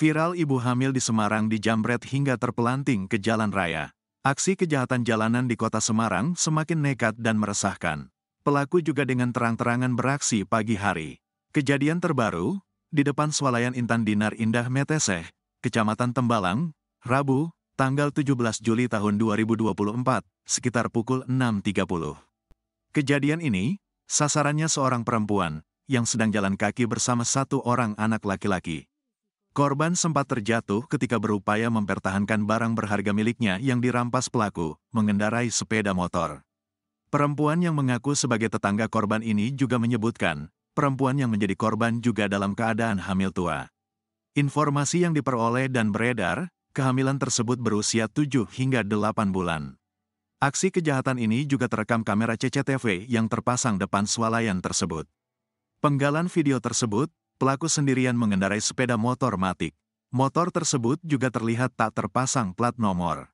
Viral ibu hamil di Semarang dijamret hingga terpelanting ke jalan raya. Aksi kejahatan jalanan di kota Semarang semakin nekat dan meresahkan. Pelaku juga dengan terang-terangan beraksi pagi hari. Kejadian terbaru, di depan swalayan Intan Dinar Indah Meteseh, Kecamatan Tembalang, Rabu, tanggal 17 Juli tahun 2024, sekitar pukul 6.30. Kejadian ini, sasarannya seorang perempuan, yang sedang jalan kaki bersama satu orang anak laki-laki. Korban sempat terjatuh ketika berupaya mempertahankan barang berharga miliknya yang dirampas pelaku, mengendarai sepeda motor. Perempuan yang mengaku sebagai tetangga korban ini juga menyebutkan, perempuan yang menjadi korban juga dalam keadaan hamil tua. Informasi yang diperoleh dan beredar, kehamilan tersebut berusia 7 hingga 8 bulan. Aksi kejahatan ini juga terekam kamera CCTV yang terpasang depan swalayan tersebut. Penggalan video tersebut pelaku sendirian mengendarai sepeda motor matik. Motor tersebut juga terlihat tak terpasang plat nomor.